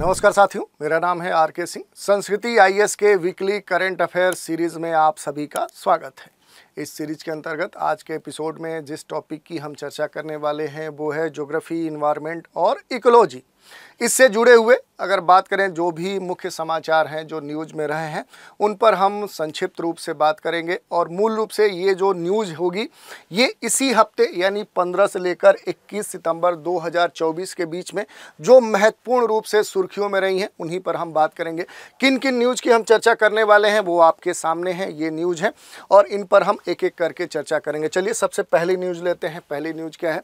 नमस्कार साथियों मेरा नाम है आर के सिंह संस्कृति आईएएस के वीकली करंट अफेयर सीरीज़ में आप सभी का स्वागत है इस सीरीज के अंतर्गत आज के एपिसोड में जिस टॉपिक की हम चर्चा करने वाले हैं वो है ज्योग्राफी इन्वायरमेंट और इकोलॉजी इससे जुड़े हुए अगर बात करें जो भी मुख्य समाचार हैं जो न्यूज में रहे हैं उन पर हम संक्षिप्त रूप से बात करेंगे और मूल रूप से ये जो न्यूज होगी ये इसी हफ्ते यानी 15 से लेकर 21 सितंबर 2024 के बीच में जो महत्वपूर्ण रूप से सुर्खियों में रही हैं उन्हीं पर हम बात करेंगे किन किन न्यूज की हम चर्चा करने वाले हैं वो आपके सामने हैं ये न्यूज है और इन पर हम एक एक करके चर्चा करेंगे चलिए सबसे पहली न्यूज लेते हैं पहली न्यूज क्या है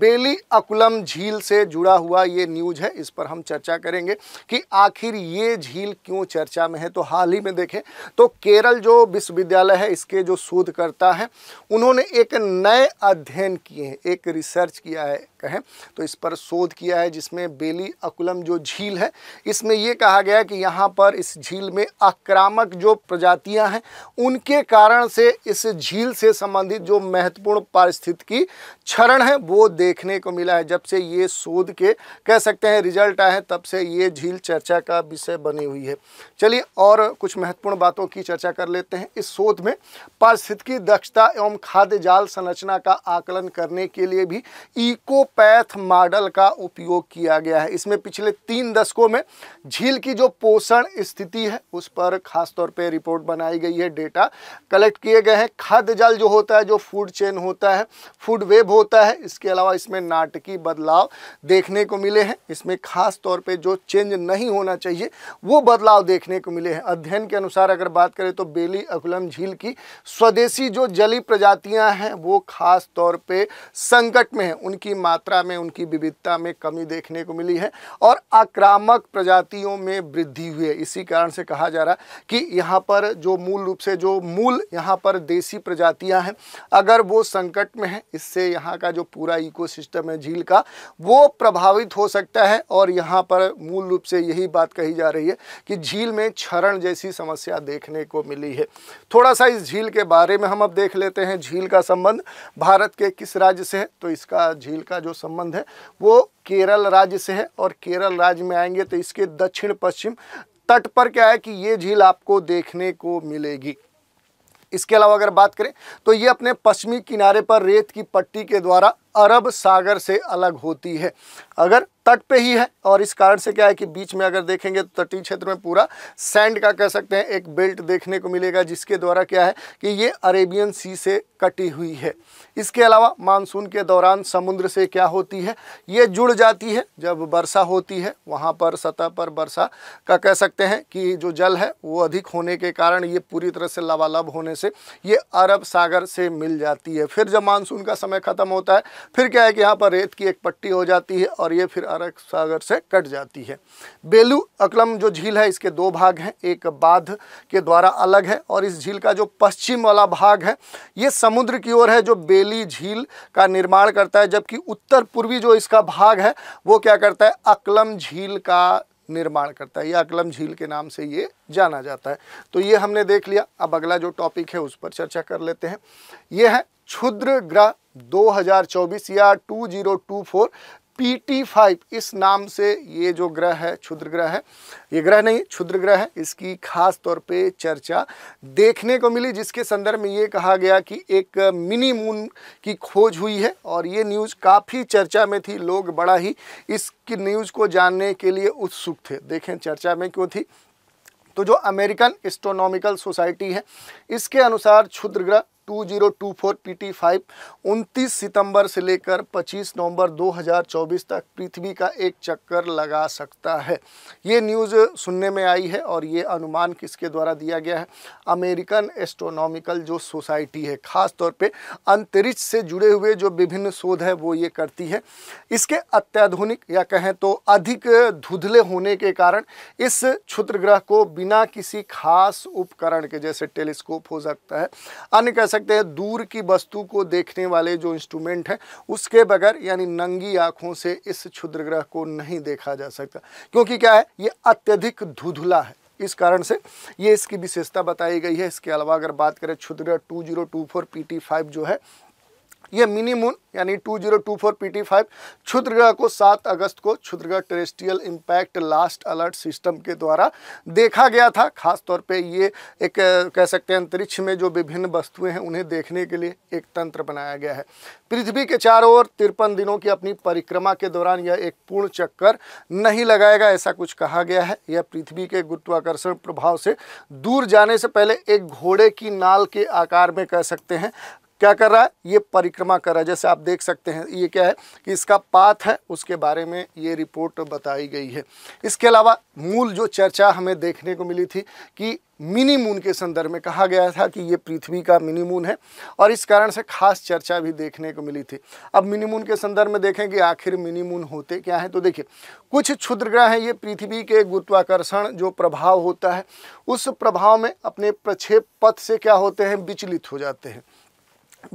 बेली अकुलम झील से जुड़ा हुआ ये न्यूज है है इस पर हम चर्चा करेंगे कि आखिर ये झील क्यों चर्चा में है तो हाल ही में देखें तो केरल जो विश्वविद्यालय है इसके जो शोधकर्ता हैं उन्होंने एक नए अध्ययन किए हैं एक रिसर्च किया है कहें तो इस पर शोध किया है जिसमें बेली अकुलम जो झील है इसमें यह कहा गया है कि यहाँ पर इस झील में आक्रामक जो प्रजातियाँ हैं उनके कारण से इस झील से संबंधित जो महत्वपूर्ण पारिस्थितिकी क्षरण है वो देखने को मिला है जब से ये शोध के कह सकते हैं रिजल्ट आए हैं तब से ये झील चर्चा का विषय बनी हुई है चलिए और कुछ महत्वपूर्ण बातों की चर्चा कर लेते हैं इस शोध में पारिस्थितिकी दक्षता एवं खाद्य जाल संरचना का आकलन करने के लिए भी इको पैथ मॉडल का उपयोग किया गया है इसमें पिछले तीन दशकों में झील की जो पोषण स्थिति है उस पर खासतौर पे रिपोर्ट बनाई गई है डेटा कलेक्ट किए गए हैं खाद्य जल जो होता है जो फूड चेन होता है फूड वेब होता है इसके अलावा इसमें नाटकीय बदलाव देखने को मिले हैं इसमें खास तौर पर जो चेंज नहीं होना चाहिए वो बदलाव देखने को मिले हैं अध्ययन के अनुसार अगर बात करें तो बेली अकुलम झील की स्वदेशी जो जली प्रजातियां हैं वो खास तौर पे संकट में है उनकी मात्रा मात्रा में उनकी विविधता में कमी देखने को मिली है और आक्रामक प्रजातियों में वृद्धि हुई है इसी कारण से कहा जा रहा है कि यहाँ पर जो मूल रूप से जो मूल यहाँ पर देसी प्रजातियाँ हैं अगर वो संकट में है इससे यहाँ का जो पूरा इकोसिस्टम है झील का वो प्रभावित हो सकता है और यहाँ पर मूल रूप से यही बात कही जा रही है कि झील में क्षरण जैसी समस्या देखने को मिली है थोड़ा सा इस झील के बारे में हम अब देख लेते हैं झील का संबंध भारत के किस राज्य से है तो इसका झील का जो संबंध है वो केरल राज्य से है और केरल राज्य में आएंगे तो इसके दक्षिण पश्चिम तट पर क्या है कि ये झील आपको देखने को मिलेगी इसके अलावा अगर बात करें तो ये अपने पश्चिमी किनारे पर रेत की पट्टी के द्वारा अरब सागर से अलग होती है अगर तट पे ही है और इस कारण से क्या है कि बीच में अगर देखेंगे तो तटीय क्षेत्र में पूरा सैंड का कह सकते हैं एक बेल्ट देखने को मिलेगा जिसके द्वारा क्या है कि ये अरेबियन सी से कटी हुई है इसके अलावा मानसून के दौरान समुद्र से क्या होती है ये जुड़ जाती है जब वर्षा होती है वहाँ पर सतह पर वर्षा का कह सकते हैं कि जो जल है वो अधिक होने के कारण ये पूरी तरह से लबालब होने से ये अरब सागर से मिल जाती है फिर जब मानसून का समय ख़त्म होता है फिर क्या है कि यहाँ पर रेत की एक पट्टी हो जाती है और ये फिर अरब सागर से कट जाती है बेलू अकलम जो झील है इसके दो भाग हैं एक बाध के द्वारा अलग है और इस झील का जो पश्चिम वाला भाग है ये समुद्र की ओर है जो बेली झील का निर्माण करता है जबकि उत्तर पूर्वी जो इसका भाग है वो क्या करता है अकलम झील का निर्माण करता है या अकलम झील के नाम से ये जाना जाता है तो ये हमने देख लिया अब अगला जो टॉपिक है उस पर चर्चा कर लेते हैं ये है क्षुद्र ग्रह 2024 या 2024 पीटी फाइव इस नाम से ये जो ग्रह है क्षुद्र ग्रह है ये ग्रह नहीं क्षुद्र ग्रह है इसकी खास तौर पे चर्चा देखने को मिली जिसके संदर्भ में ये कहा गया कि एक मिनी मून की खोज हुई है और ये न्यूज़ काफ़ी चर्चा में थी लोग बड़ा ही इसकी न्यूज़ को जानने के लिए उत्सुक थे देखें चर्चा में क्यों थी तो जो अमेरिकन एस्ट्रोनॉमिकल सोसाइटी है इसके अनुसार क्षुद्र ग्रह 2024 टी फाइव उनतीस सितंबर से लेकर 25 नवंबर 2024 तक पृथ्वी का एक चक्कर लगा सकता है ये न्यूज़ सुनने में आई है और ये अनुमान किसके द्वारा दिया गया है अमेरिकन एस्ट्रोनॉमिकल जो सोसाइटी है ख़ास तौर पे अंतरिक्ष से जुड़े हुए जो विभिन्न शोध है वो ये करती है इसके अत्याधुनिक या कहें तो अधिक धुधले होने के कारण इस क्षुद्र ग्रह को बिना किसी खास उपकरण के जैसे टेलीस्कोप हो सकता है अन्य कह सकते हैं दूर की वस्तु को देखने वाले जो इंस्ट्रूमेंट है उसके बगैर यानी नंगी आंखों से इस क्षुद्र ग्रह को नहीं देखा जा सकता क्योंकि क्या है ये अत्यधिक धुधुला है इस कारण से ये इसकी विशेषता बताई गई है इसके अलावा अगर बात करें क्षुद्र two zero two four P T five जो है ये मिनिमून यानी 2024 फाइव क्षुद्रग्रह को 7 अगस्त को क्षुद्रग्रह terrestrial impact last alert system के द्वारा देखा गया था खासतौर पे ये एक कह सकते हैं अंतरिक्ष में जो विभिन्न वस्तुएं हैं उन्हें देखने के लिए एक तंत्र बनाया गया है पृथ्वी के चारों ओर तिरपन दिनों की अपनी परिक्रमा के दौरान यह एक पूर्ण चक्कर नहीं लगाएगा ऐसा कुछ कहा गया है यह पृथ्वी के गुरुत्वाकर्षण प्रभाव से दूर जाने से पहले एक घोड़े की नाल के आकार में कह सकते हैं क्या कर रहा है ये परिक्रमा कर रहा है जैसे आप देख सकते हैं ये क्या है कि इसका पाथ है उसके बारे में ये रिपोर्ट बताई गई है इसके अलावा मूल जो चर्चा हमें देखने को मिली थी कि मिनी मून के संदर्भ में कहा गया था कि ये पृथ्वी का मिनी मून है और इस कारण से खास चर्चा भी देखने को मिली थी अब मिनी मून के संदर्भ में देखें कि आखिर मिनी मून होते क्या हैं तो देखिए कुछ क्षुद्र ग्रह हैं ये पृथ्वी के गुरुत्वाकर्षण जो प्रभाव होता है उस प्रभाव में अपने प्रक्षेप पथ से क्या होते हैं विचलित हो जाते हैं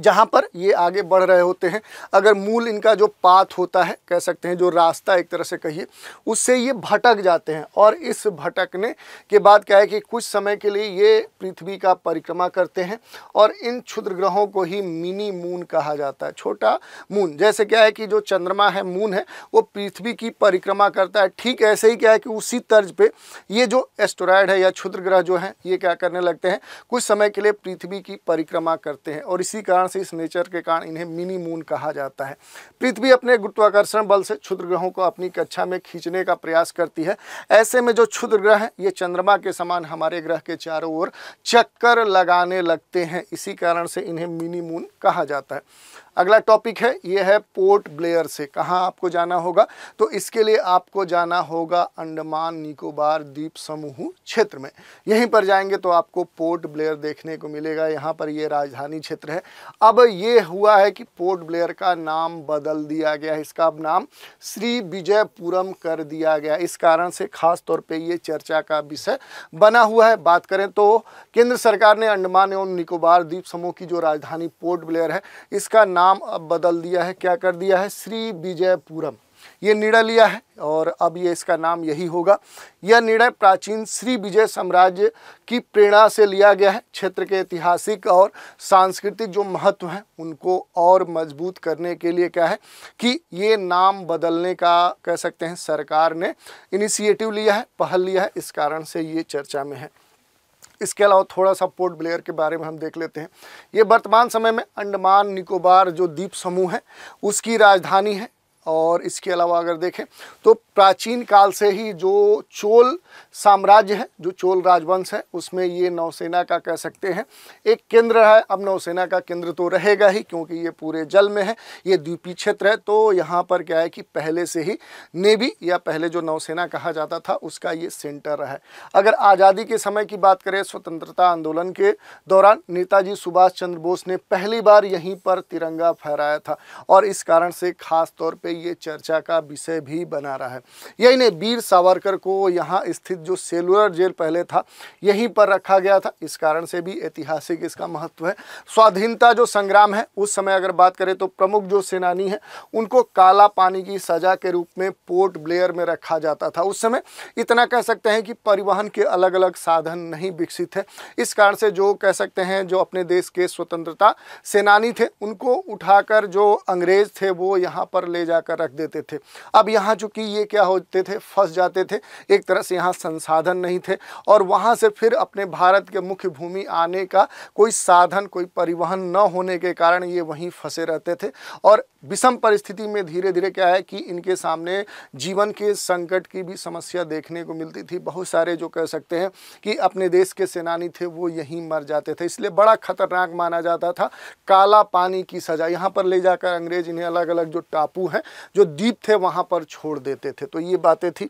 जहाँ पर ये आगे बढ़ रहे होते हैं अगर मूल इनका जो पाथ होता है कह सकते हैं जो रास्ता एक तरह से कहिए उससे ये भटक जाते हैं और इस भटकने के बाद क्या है कि कुछ समय के लिए ये पृथ्वी का परिक्रमा करते हैं और इन क्षुद्र ग्रहों को ही मिनी मून कहा जाता है छोटा मून जैसे क्या है कि जो चंद्रमा है मून है वो पृथ्वी की परिक्रमा करता है ठीक ऐसे ही क्या है कि उसी तर्ज पर ये जो एस्टोराइड है या क्षुद्र ग्रह जो हैं ये क्या करने लगते हैं कुछ समय के लिए पृथ्वी की परिक्रमा करते हैं और इसी कारण कारण से इस नेचर के कारण इन्हें मिनी मून कहा जाता है पृथ्वी अपने गुरुत्वाकर्षण बल से क्षुद्र ग्रहों को अपनी कक्षा में खींचने का प्रयास करती है ऐसे में जो क्षुद्र ग्रह हैं ये चंद्रमा के समान हमारे ग्रह के चारों ओर चक्कर लगाने लगते हैं इसी कारण से इन्हें मिनी मून कहा जाता है अगला टॉपिक है ये है पोर्ट ब्लेयर से कहाँ आपको जाना होगा तो इसके लिए आपको जाना होगा अंडमान निकोबार द्वीप समूह क्षेत्र में यहीं पर जाएंगे तो आपको पोर्ट ब्लेयर देखने को मिलेगा यहाँ पर ये राजधानी क्षेत्र है अब ये हुआ है कि पोर्ट ब्लेयर का नाम बदल दिया गया इसका अब नाम श्री विजयपुरम कर दिया गया इस कारण से खास तौर पर ये चर्चा का विषय बना हुआ है बात करें तो केंद्र सरकार ने अंडमान एवं निकोबार द्वीप समूह की जो राजधानी पोर्ट ब्लेयर है इसका नाम नाम अब बदल दिया है क्या कर दिया है श्री विजयपुरम ये निर्णय लिया है और अब ये इसका नाम यही होगा यह निर्णय प्राचीन श्री विजय साम्राज्य की प्रेरणा से लिया गया है क्षेत्र के ऐतिहासिक और सांस्कृतिक जो महत्व हैं उनको और मजबूत करने के लिए क्या है कि ये नाम बदलने का कह सकते हैं सरकार ने इनिशिएटिव लिया है पहल लिया है इस कारण से ये चर्चा में है इसके अलावा थोड़ा सा पोर्ट ब्लेयर के बारे में हम देख लेते हैं ये वर्तमान समय में अंडमान निकोबार जो द्वीप समूह है उसकी राजधानी है और इसके अलावा अगर देखें तो प्राचीन काल से ही जो चोल साम्राज्य है जो चोल राजवंश है उसमें ये नौसेना का कह सकते हैं एक केंद्र है अब नौसेना का केंद्र तो रहेगा ही क्योंकि ये पूरे जल में है ये द्वीपीय क्षेत्र है तो यहाँ पर क्या है कि पहले से ही नेवी या पहले जो नौसेना कहा जाता था उसका ये सेंटर रहा है अगर आज़ादी के समय की बात करें स्वतंत्रता आंदोलन के दौरान नेताजी सुभाष चंद्र बोस ने पहली बार यहीं पर तिरंगा फहराया था और इस कारण से खास तौर पर ये चर्चा का विषय भी बना रहा है यही नहीं वीर सावरकर को यहाँ स्थित जो सेलुलर जेल पहले था यहीं पर रखा गया था इस कारण से भी ऐतिहासिक इसका महत्व है स्वाधीनता जो संग्राम है उस समय अगर बात करें तो प्रमुख जो सेनानी है उनको काला पानी की सजा के रूप में पोर्ट ब्लेयर में रखा जाता था उस समय इतना कह सकते हैं कि परिवहन के अलग अलग साधन नहीं विकसित थे इस कारण से जो कह सकते हैं जो अपने देश के स्वतंत्रता सेनानी थे उनको उठाकर जो अंग्रेज थे वो यहाँ पर ले जा कर रख देते थे अब यहाँ चूँकि ये क्या होते थे फंस जाते थे एक तरह से यहाँ संसाधन नहीं थे और वहाँ से फिर अपने भारत के मुख्य भूमि आने का कोई साधन कोई परिवहन न होने के कारण ये वहीं फंसे रहते थे और विषम परिस्थिति में धीरे धीरे क्या है कि इनके सामने जीवन के संकट की भी समस्या देखने को मिलती थी बहुत सारे जो कह सकते हैं कि अपने देश के सेनानी थे वो यहीं मर जाते थे इसलिए बड़ा खतरनाक माना जाता था काला पानी की सजा यहाँ पर ले जाकर अंग्रेज इन्हें अलग अलग जो टापू हैं जो द्वीप थे वहाँ पर छोड़ देते थे तो ये बातें थी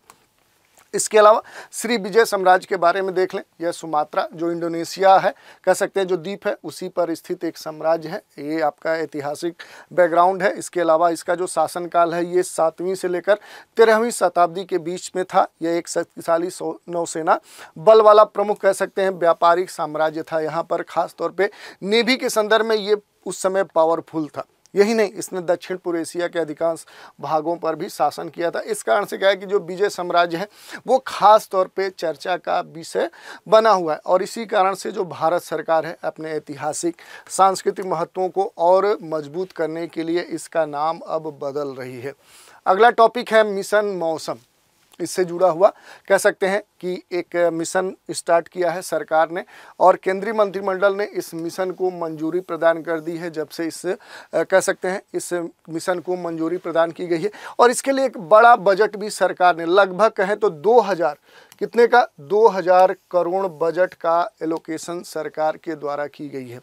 इसके अलावा श्री विजय साम्राज्य के बारे में देख लें यह सुमात्रा जो इंडोनेशिया है कह सकते हैं जो द्वीप है उसी पर स्थित एक साम्राज्य है ये आपका ऐतिहासिक बैकग्राउंड है इसके अलावा इसका जो शासनकाल है ये सातवीं से लेकर तेरहवीं शताब्दी के बीच में था यह एक शक्तिशाली नौसेना बल वाला प्रमुख कह सकते हैं व्यापारिक साम्राज्य था यहाँ पर खासतौर पर नेवी के संदर्भ में ये उस समय पावरफुल था यही नहीं इसने दक्षिण पूर्व एशिया के अधिकांश भागों पर भी शासन किया था इस कारण से क्या है कि जो विजय साम्राज्य है वो खास तौर पे चर्चा का विषय बना हुआ है और इसी कारण से जो भारत सरकार है अपने ऐतिहासिक सांस्कृतिक महत्वों को और मजबूत करने के लिए इसका नाम अब बदल रही है अगला टॉपिक है मिशन मौसम इससे जुड़ा हुआ कह सकते हैं कि एक मिशन स्टार्ट किया है सरकार ने और केंद्रीय मंत्रिमंडल ने इस मिशन को मंजूरी प्रदान कर दी है जब से इस कह सकते हैं इस मिशन को मंजूरी प्रदान की गई है और इसके लिए एक बड़ा बजट भी सरकार ने लगभग कहें तो दो हज़ार कितने का 2000 करोड़ बजट का एलोकेशन सरकार के द्वारा की गई है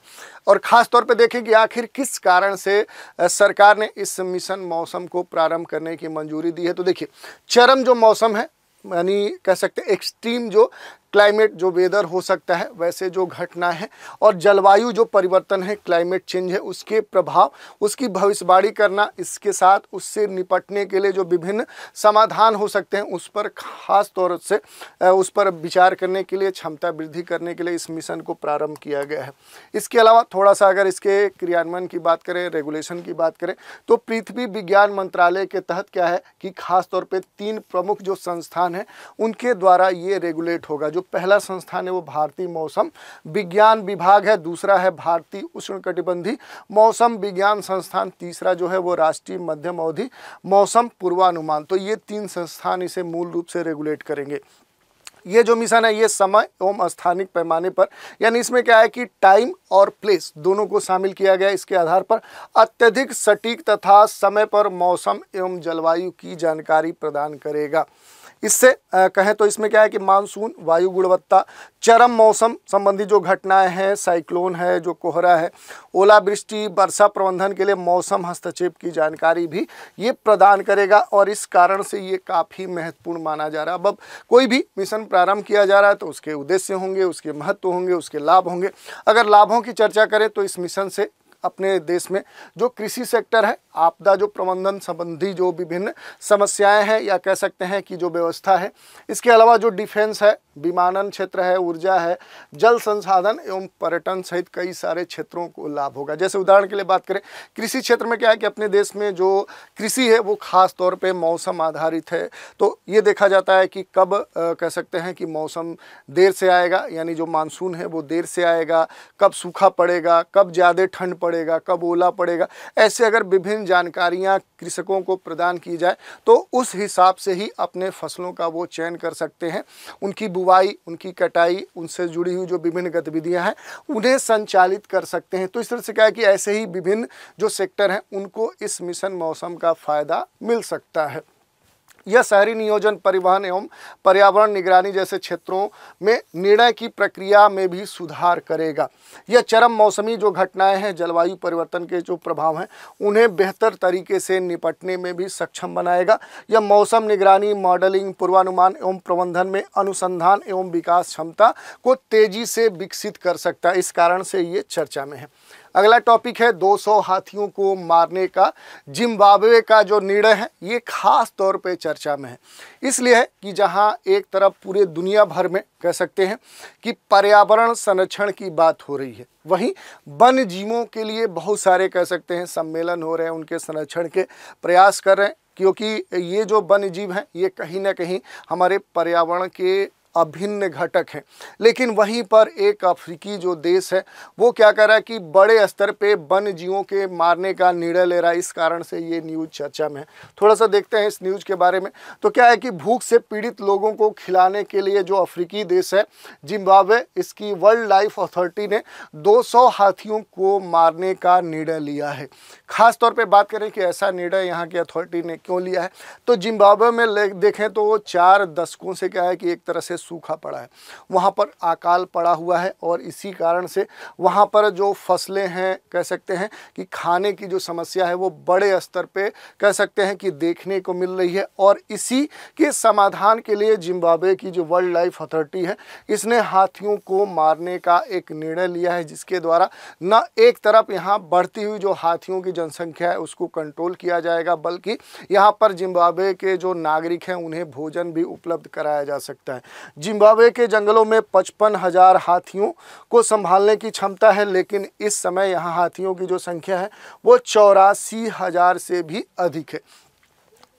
और ख़ास तौर पर देखें कि आखिर किस कारण से सरकार ने इस मिशन मौसम को प्रारंभ करने की मंजूरी दी है तो देखिए चरम जो मौसम है यानी कह सकते हैं एक्सट्रीम जो क्लाइमेट जो वेदर हो सकता है वैसे जो घटना है और जलवायु जो परिवर्तन है क्लाइमेट चेंज है उसके प्रभाव उसकी भविष्यवाणी करना इसके साथ उससे निपटने के लिए जो विभिन्न समाधान हो सकते हैं उस पर खास तौर से उस पर विचार करने के लिए क्षमता वृद्धि करने के लिए इस मिशन को प्रारंभ किया गया है इसके अलावा थोड़ा सा अगर इसके क्रियान्वयन की बात करें रेगुलेशन की बात करें तो पृथ्वी विज्ञान मंत्रालय के तहत क्या है कि खासतौर पर तीन प्रमुख जो संस्थान हैं उनके द्वारा ये रेगुलेट होगा जो जो पहला संस्थान है वो भारतीय मौसम विज्ञान विभाग है दूसरा है भारतीय उष्णकटिबंधी मौसम विज्ञान संस्थान तीसरा जो है वो राष्ट्रीय मध्यम अवधि मौसम पूर्वानुमान तो ये तीन संस्थान इसे मूल रूप से रेगुलेट करेंगे ये जो मिशन है ये समय एवं स्थानिक पैमाने पर यानी इसमें क्या है कि टाइम और प्लेस दोनों को शामिल किया गया इसके आधार पर अत्यधिक सटीक तथा समय पर मौसम एवं जलवायु की जानकारी प्रदान करेगा इससे कहें तो इसमें क्या है कि मानसून वायु गुणवत्ता चरम मौसम संबंधी जो घटनाएं हैं साइक्लोन है जो कोहरा है ओलावृष्टि वर्षा प्रबंधन के लिए मौसम हस्तक्षेप की जानकारी भी ये प्रदान करेगा और इस कारण से ये काफ़ी महत्वपूर्ण माना जा रहा है अब कोई भी मिशन प्रारंभ किया जा रहा है तो उसके उद्देश्य होंगे उसके महत्व होंगे उसके लाभ होंगे अगर लाभों की चर्चा करें तो इस मिशन से अपने देश में जो कृषि सेक्टर है आपदा जो प्रबंधन संबंधी जो विभिन्न समस्याएं हैं या कह सकते हैं कि जो व्यवस्था है इसके अलावा जो डिफेंस है विमानन क्षेत्र है ऊर्जा है जल संसाधन एवं पर्यटन सहित कई सारे क्षेत्रों को लाभ होगा जैसे उदाहरण के लिए बात करें कृषि क्षेत्र में क्या है कि अपने देश में जो कृषि है वो खास तौर पे मौसम आधारित है तो ये देखा जाता है कि कब आ, कह सकते हैं कि मौसम देर से आएगा यानी जो मानसून है वो देर से आएगा कब सूखा पड़ेगा कब ज़्यादा ठंड पड़े पड़ेगा कब ओला पड़ेगा ऐसे अगर विभिन्न जानकारियाँ कृषकों को प्रदान की जाए तो उस हिसाब से ही अपने फसलों का वो चयन कर सकते हैं उनकी बुवाई उनकी कटाई उनसे जुड़ी हुई जो विभिन्न गतिविधियाँ हैं उन्हें संचालित कर सकते हैं तो इस तरह से क्या है कि ऐसे ही विभिन्न जो सेक्टर हैं उनको इस मिशन मौसम का फ़ायदा मिल सकता है यह शहरी नियोजन परिवहन एवं पर्यावरण निगरानी जैसे क्षेत्रों में निर्णय की प्रक्रिया में भी सुधार करेगा यह चरम मौसमी जो घटनाएं हैं जलवायु परिवर्तन के जो प्रभाव हैं उन्हें बेहतर तरीके से निपटने में भी सक्षम बनाएगा यह मौसम निगरानी मॉडलिंग पूर्वानुमान एवं प्रबंधन में अनुसंधान एवं विकास क्षमता को तेजी से विकसित कर सकता है इस कारण से ये चर्चा में है अगला टॉपिक है 200 हाथियों को मारने का जिम्बाब्वे का जो निर्णय है ये खास तौर पे चर्चा में है इसलिए है कि जहाँ एक तरफ पूरे दुनिया भर में कह सकते हैं कि पर्यावरण संरक्षण की बात हो रही है वहीं वन जीवों के लिए बहुत सारे कह सकते हैं सम्मेलन हो रहे हैं उनके संरक्षण के प्रयास कर रहे हैं क्योंकि ये जो वन्य जीव हैं ये कहीं ना कहीं हमारे पर्यावरण के अभिन्न घटक हैं लेकिन वहीं पर एक अफ्रीकी जो देश है वो क्या कर रहा है कि बड़े स्तर पे वन जीवों के मारने का निर्णय ले रहा है इस कारण से ये न्यूज़ चर्चा में है थोड़ा सा देखते हैं इस न्यूज़ के बारे में तो क्या है कि भूख से पीड़ित लोगों को खिलाने के लिए जो अफ्रीकी देश है जिम्बाब्वे इसकी वर्ल्ड लाइफ अथॉरिटी ने दो हाथियों को मारने का निर्णय लिया है खासतौर पर बात करें कि ऐसा निर्णय यहाँ की अथॉरिटी ने क्यों लिया है तो जिम्बाब्वे में देखें तो चार दशकों से क्या है कि एक तरह से सूखा पड़ा है वहाँ पर अकाल पड़ा हुआ है और इसी कारण से वहाँ पर जो फसलें हैं कह सकते हैं कि खाने की जो समस्या है वो बड़े स्तर पे कह सकते हैं कि देखने को मिल रही है और इसी के समाधान के लिए जिम्बाब्वे की जो वर्ल्ड लाइफ अथॉरिटी है इसने हाथियों को मारने का एक निर्णय लिया है जिसके द्वारा न एक तरफ यहाँ बढ़ती हुई जो हाथियों की जनसंख्या है उसको कंट्रोल किया जाएगा बल्कि यहाँ पर जिम्बाब्वे के जो नागरिक हैं उन्हें भोजन भी उपलब्ध कराया जा सकता है जिम्बाब्वे के जंगलों में पचपन हज़ार हाथियों को संभालने की क्षमता है लेकिन इस समय यहाँ हाथियों की जो संख्या है वो चौरासी हज़ार से भी अधिक है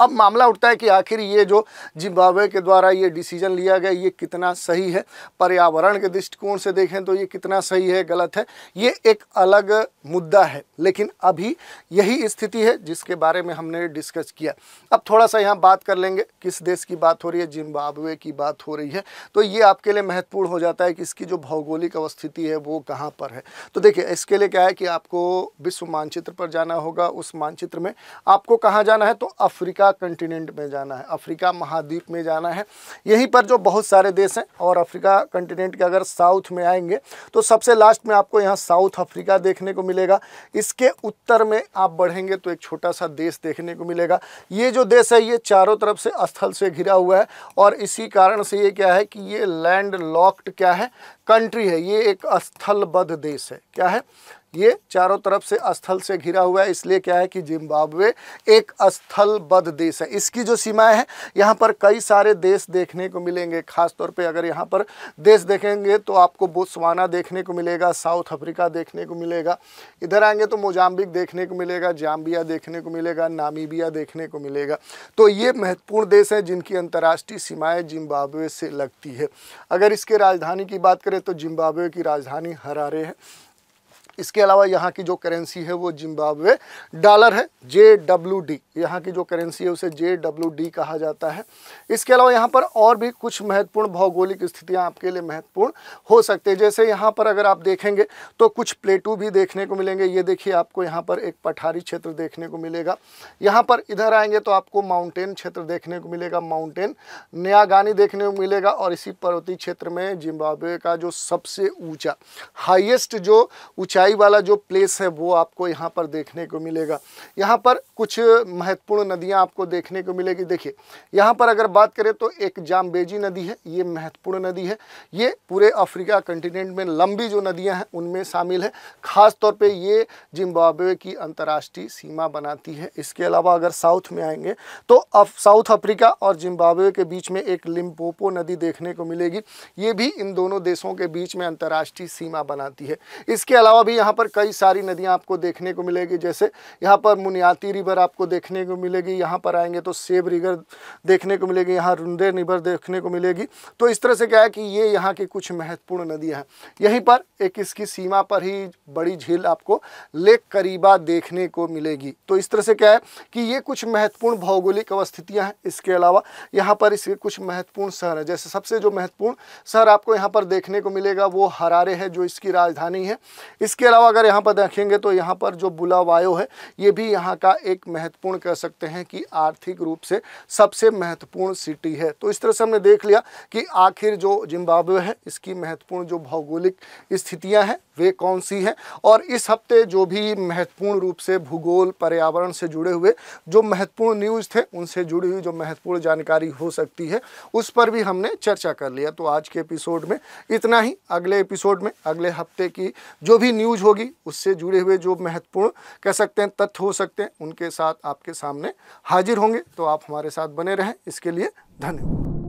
अब मामला उठता है कि आखिर ये जो जिम्बाब्वे के द्वारा ये डिसीजन लिया गया ये कितना सही है पर्यावरण के दृष्टिकोण से देखें तो ये कितना सही है गलत है ये एक अलग मुद्दा है लेकिन अभी यही स्थिति है जिसके बारे में हमने डिस्कस किया अब थोड़ा सा यहाँ बात कर लेंगे किस देश की बात हो रही है जिम्बाब्वे की बात हो रही है तो ये आपके लिए महत्वपूर्ण हो जाता है कि इसकी जो भौगोलिक अवस्थिति है वो कहाँ पर है तो देखिए इसके लिए क्या है कि आपको विश्व मानचित्र पर जाना होगा उस मानचित्र में आपको कहाँ जाना है तो अफ्रीका अफ्रीका कंटिनेंट में जाना है अफ्रीका महाद्वीप में जाना है यहीं पर जो बहुत सारे देश हैं और अफ्रीका कंटिनेंट के अगर साउथ में आएंगे तो सबसे लास्ट में आपको यहाँ साउथ अफ्रीका देखने को मिलेगा इसके उत्तर में आप बढ़ेंगे तो एक छोटा सा देश देखने को मिलेगा ये जो देश है ये चारों तरफ से स्थल से घिरा हुआ है और इसी कारण से ये क्या है कि ये लैंड लॉक्ड क्या है कंट्री है ये एक स्थलबद्ध देश है क्या है ये चारों तरफ से स्थल से घिरा हुआ है इसलिए क्या है कि जिम्बाब्वे एक स्थलबद्ध देश है इसकी जो सीमाएं हैं यहाँ पर कई सारे देश देखने को मिलेंगे खासतौर पे अगर यहाँ पर देश देखेंगे तो आपको बोत्सवाना देखने को मिलेगा साउथ अफ्रीका देखने को मिलेगा इधर आएंगे तो मोजाम्बिक देखने को मिलेगा जाम्बिया देखने को मिलेगा नामीबिया देखने को मिलेगा तो ये महत्वपूर्ण देश है जिनकी अंतर्राष्ट्रीय सीमाएँ जिम्बाब्वे से लगती है अगर इसके राजधानी की बात करें तो जिम्बाब्वे की राजधानी हरारे है इसके अलावा यहाँ की जो करेंसी है वो जिम्बाब्वे डॉलर है जे डब्ल्यू डी यहाँ की जो करेंसी है उसे जे डब्ल्यू डी कहा जाता है इसके अलावा यहाँ पर और भी कुछ महत्वपूर्ण भौगोलिक स्थितियाँ आपके लिए महत्वपूर्ण हो सकते हैं जैसे यहाँ पर अगर आप देखेंगे तो कुछ प्लेटू भी देखने को मिलेंगे ये देखिए आपको यहाँ पर एक पठारी क्षेत्र देखने को मिलेगा यहाँ पर इधर आएंगे तो आपको माउंटेन क्षेत्र देखने को मिलेगा माउंटेन नयागानी देखने को मिलेगा और इसी पर्वतीय क्षेत्र में जिम्बाब्वे का जो सबसे ऊँचा हाइएस्ट जो ऊँचाई ऊंचाई वाला जो प्लेस है वो आपको यहाँ पर देखने को मिलेगा यहाँ पर कुछ महत्वपूर्ण नदियाँ आपको देखने को मिलेगी देखिए यहाँ पर अगर बात करें तो एक जामबेजी नदी है ये महत्वपूर्ण नदी है ये पूरे अफ्रीका कंटिनेंट में लंबी जो नदियाँ हैं उनमें शामिल है ख़ासतौर पर ये जिम्बाब्वे की अंतर्राष्ट्रीय सीमा बनाती है इसके अलावा अगर साउथ में आएंगे तो अफ साउथ अफ्रीका और जिम्बाब्वे के बीच में एक लिम्पोपो नदी देखने को मिलेगी ये भी इन दोनों देशों के बीच में अंतर्राष्ट्रीय सीमा बनाती है इसके अलावा भी यहाँ पर कई सारी नदियाँ आपको देखने को मिलेगी जैसे यहाँ पर मुनियाती रिवर आपको देखने को मिलेगी यहाँ पर आएंगे तो सेब रिवर देखने को मिलेगी यहाँ रुंदे रिवर देखने को मिलेगी तो इस तरह से क्या है कि ये यहाँ की कुछ महत्वपूर्ण नदियाँ हैं यहीं पर एक इसकी सीमा पर ही बड़ी झील आपको लेक करीबा देखने को मिलेगी तो इस तरह से क्या है कि ये कुछ महत्वपूर्ण भौगोलिक अवस्थितियाँ हैं इसके अलावा यहाँ पर इसके कुछ महत्वपूर्ण शहर हैं जैसे सबसे जो महत्वपूर्ण शहर आपको यहाँ पर देखने को मिलेगा वो हरारे है जो इसकी राजधानी है इसके इसके अलावा अगर यहाँ पर देखेंगे तो यहाँ पर जो बुलावायो है ये भी यहाँ का एक महत्वपूर्ण कह सकते हैं कि आर्थिक रूप से सबसे महत्वपूर्ण सिटी है तो इस तरह से हमने देख लिया कि आखिर जो जिम्बाब्वे है इसकी महत्वपूर्ण जो भौगोलिक स्थितियाँ हैं वे कौन सी हैं और इस हफ्ते जो भी महत्वपूर्ण रूप से भूगोल पर्यावरण से जुड़े हुए जो महत्वपूर्ण न्यूज़ थे उनसे जुड़ी हुई जो महत्वपूर्ण जानकारी हो सकती है उस पर भी हमने चर्चा कर लिया तो आज के एपिसोड में इतना ही अगले एपिसोड में अगले हफ्ते की जो भी न्यूज़ यूज होगी उससे जुड़े हुए जो महत्वपूर्ण कह सकते हैं तथ्य हो सकते हैं उनके साथ आपके सामने हाजिर होंगे तो आप हमारे साथ बने रहें इसके लिए धन्यवाद